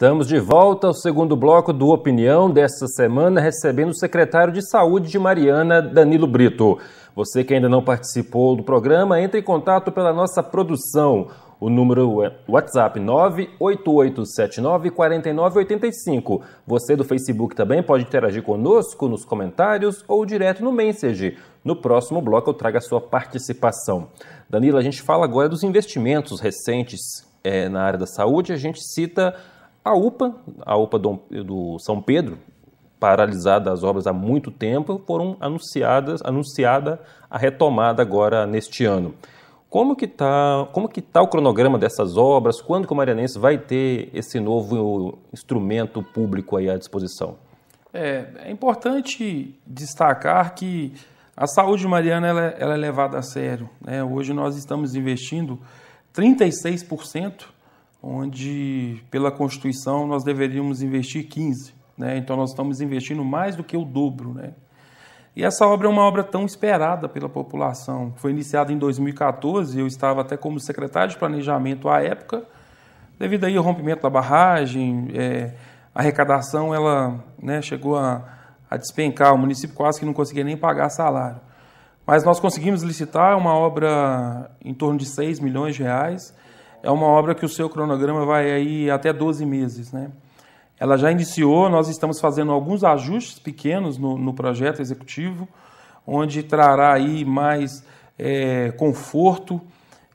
Estamos de volta ao segundo bloco do Opinião desta semana, recebendo o secretário de Saúde de Mariana, Danilo Brito. Você que ainda não participou do programa, entre em contato pela nossa produção. O número é WhatsApp 988794985. Você do Facebook também pode interagir conosco nos comentários ou direto no Message. No próximo bloco eu trago a sua participação. Danilo, a gente fala agora dos investimentos recentes é, na área da saúde. A gente cita a UPA, a UPA do São Pedro, paralisada as obras há muito tempo, foram anunciadas, anunciada a retomada agora neste ano. Como que está como que tá o cronograma dessas obras? Quando que o Marianense vai ter esse novo instrumento público aí à disposição? É, é importante destacar que a saúde mariana ela, ela é levada a sério. Né? Hoje nós estamos investindo 36% onde pela Constituição nós deveríamos investir 15, né? Então nós estamos investindo mais do que o dobro, né? E essa obra é uma obra tão esperada pela população. Foi iniciada em 2014, eu estava até como secretário de planejamento à época, devido aí ao rompimento da barragem, é, a arrecadação ela né, chegou a, a despencar, o município quase que não conseguia nem pagar salário. Mas nós conseguimos licitar uma obra em torno de 6 milhões de reais, é uma obra que o seu cronograma vai aí até 12 meses, né? Ela já iniciou, nós estamos fazendo alguns ajustes pequenos no, no projeto executivo, onde trará aí mais é, conforto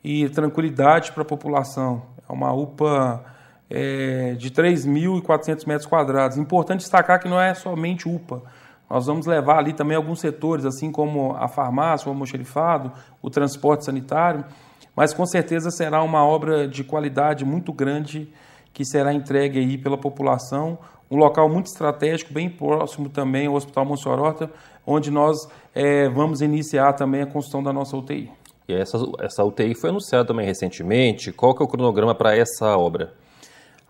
e tranquilidade para a população. É uma UPA é, de 3.400 metros quadrados. Importante destacar que não é somente UPA. Nós vamos levar ali também alguns setores, assim como a farmácia, o almoxerifado, o transporte sanitário, mas com certeza será uma obra de qualidade muito grande que será entregue aí pela população. Um local muito estratégico, bem próximo também ao Hospital Monsorota, onde nós é, vamos iniciar também a construção da nossa UTI. E essa, essa UTI foi anunciada também recentemente. Qual que é o cronograma para essa obra?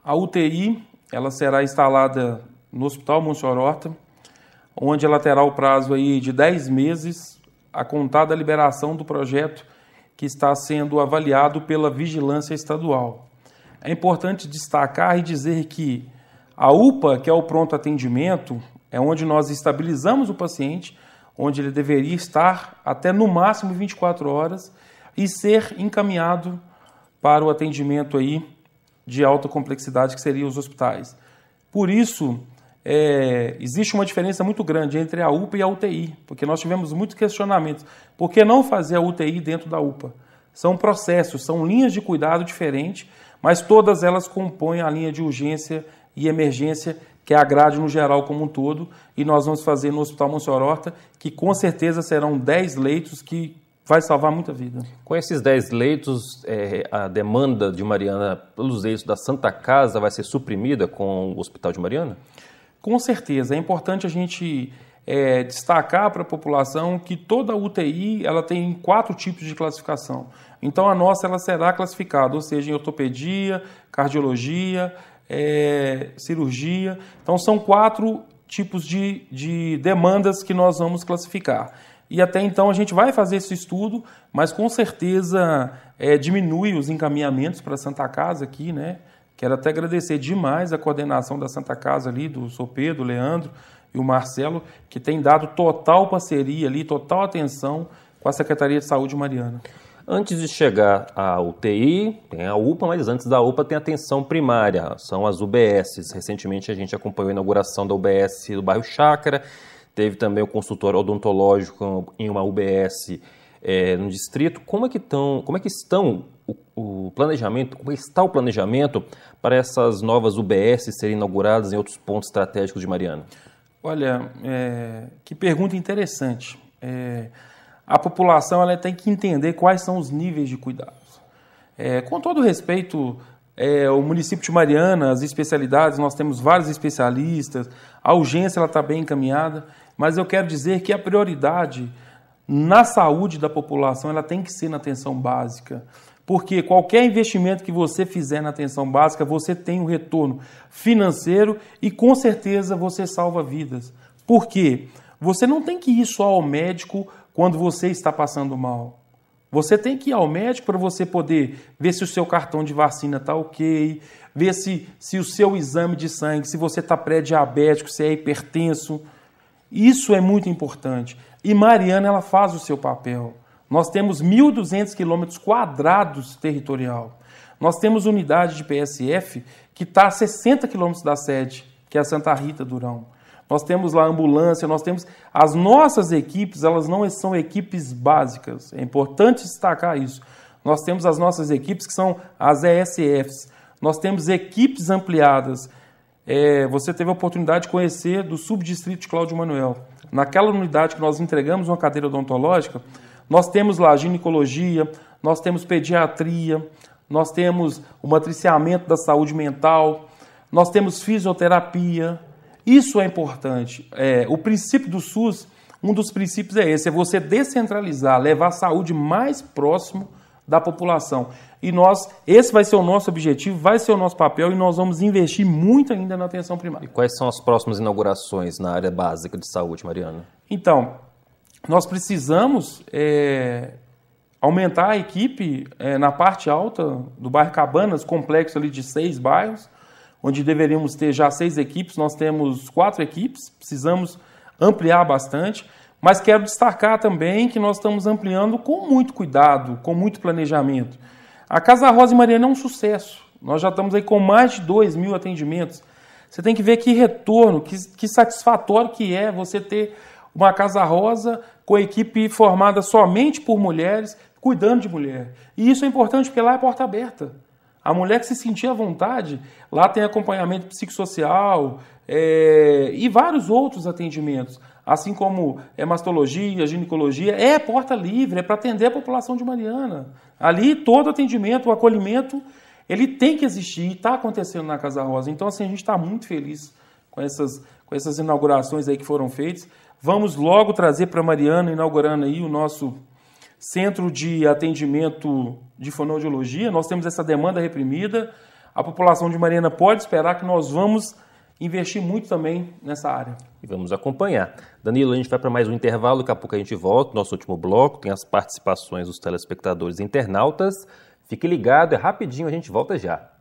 A UTI ela será instalada no Hospital Monsorota, onde ela terá o prazo aí de 10 meses a contar da liberação do projeto que está sendo avaliado pela Vigilância Estadual. É importante destacar e dizer que a UPA, que é o pronto atendimento, é onde nós estabilizamos o paciente, onde ele deveria estar até no máximo 24 horas e ser encaminhado para o atendimento aí de alta complexidade que seriam os hospitais. Por isso, é, existe uma diferença muito grande entre a UPA e a UTI, porque nós tivemos muitos questionamentos. Por que não fazer a UTI dentro da UPA? São processos, são linhas de cuidado diferentes, mas todas elas compõem a linha de urgência e emergência, que é a grade no geral como um todo, e nós vamos fazer no Hospital Monsenhor Horta, que com certeza serão 10 leitos que vai salvar muita vida. Com esses 10 leitos, é, a demanda de Mariana pelos leitos da Santa Casa vai ser suprimida com o Hospital de Mariana? Com certeza, é importante a gente é, destacar para a população que toda UTI ela tem quatro tipos de classificação. Então a nossa ela será classificada, ou seja, em ortopedia, cardiologia, é, cirurgia. Então são quatro tipos de, de demandas que nós vamos classificar. E até então a gente vai fazer esse estudo, mas com certeza é, diminui os encaminhamentos para a Santa Casa aqui, né? Quero até agradecer demais a coordenação da Santa Casa ali, do Sr. Pedro, Leandro e o Marcelo, que tem dado total parceria ali, total atenção com a Secretaria de Saúde Mariana. Antes de chegar à UTI, tem a UPA, mas antes da UPA tem a atenção primária, são as UBSs. Recentemente a gente acompanhou a inauguração da UBS do bairro Chácara, teve também o consultório odontológico em uma UBS é, eh, no distrito. Como é que, estão? como é que estão o o planejamento, como está o planejamento para essas novas UBS serem inauguradas em outros pontos estratégicos de Mariana? Olha, é, que pergunta interessante. É, a população ela tem que entender quais são os níveis de cuidados. É, com todo respeito, é, o município de Mariana, as especialidades, nós temos vários especialistas, a urgência está bem encaminhada, mas eu quero dizer que a prioridade na saúde da população ela tem que ser na atenção básica. Porque qualquer investimento que você fizer na atenção básica, você tem um retorno financeiro e com certeza você salva vidas. Por quê? Você não tem que ir só ao médico quando você está passando mal. Você tem que ir ao médico para você poder ver se o seu cartão de vacina está ok, ver se, se o seu exame de sangue, se você está pré-diabético, se é hipertenso. Isso é muito importante. E Mariana, ela faz o seu papel. Nós temos 1.200 quilômetros quadrados territorial. Nós temos unidade de PSF que está a 60 quilômetros da sede, que é a Santa Rita Durão. Nós temos lá ambulância, nós temos as nossas equipes, elas não são equipes básicas. É importante destacar isso. Nós temos as nossas equipes que são as ESFs. Nós temos equipes ampliadas. É, você teve a oportunidade de conhecer do subdistrito de Cláudio Manuel. Naquela unidade que nós entregamos uma cadeira odontológica, nós temos lá ginecologia, nós temos pediatria, nós temos o matriciamento da saúde mental, nós temos fisioterapia. Isso é importante. É, o princípio do SUS, um dos princípios é esse: é você descentralizar, levar a saúde mais próximo da população. E nós, esse vai ser o nosso objetivo, vai ser o nosso papel e nós vamos investir muito ainda na atenção primária. E quais são as próximas inaugurações na área básica de saúde, Mariana? Então, nós precisamos é, aumentar a equipe é, na parte alta do bairro Cabanas, complexo ali de seis bairros, onde deveríamos ter já seis equipes, nós temos quatro equipes, precisamos ampliar bastante, mas quero destacar também que nós estamos ampliando com muito cuidado, com muito planejamento. A Casa Rosa e Mariana é um sucesso, nós já estamos aí com mais de 2 mil atendimentos. Você tem que ver que retorno, que, que satisfatório que é você ter uma Casa Rosa com a equipe formada somente por mulheres, cuidando de mulher. E isso é importante porque lá é porta aberta. A mulher que se sentir à vontade, lá tem acompanhamento psicossocial é, e vários outros atendimentos, assim como é mastologia, ginecologia, é porta livre, é para atender a população de Mariana. Ali todo atendimento, o acolhimento, ele tem que existir e está acontecendo na Casa Rosa. Então, assim, a gente está muito feliz com essas, com essas inaugurações aí que foram feitas. Vamos logo trazer para Mariana, inaugurando aí o nosso centro de atendimento de fonoaudiologia. Nós temos essa demanda reprimida. A população de Mariana pode esperar que nós vamos investir muito também nessa área. E vamos acompanhar. Danilo, a gente vai para mais um intervalo, daqui a pouco a gente volta, nosso último bloco, tem as participações dos telespectadores internautas. Fique ligado, é rapidinho, a gente volta já.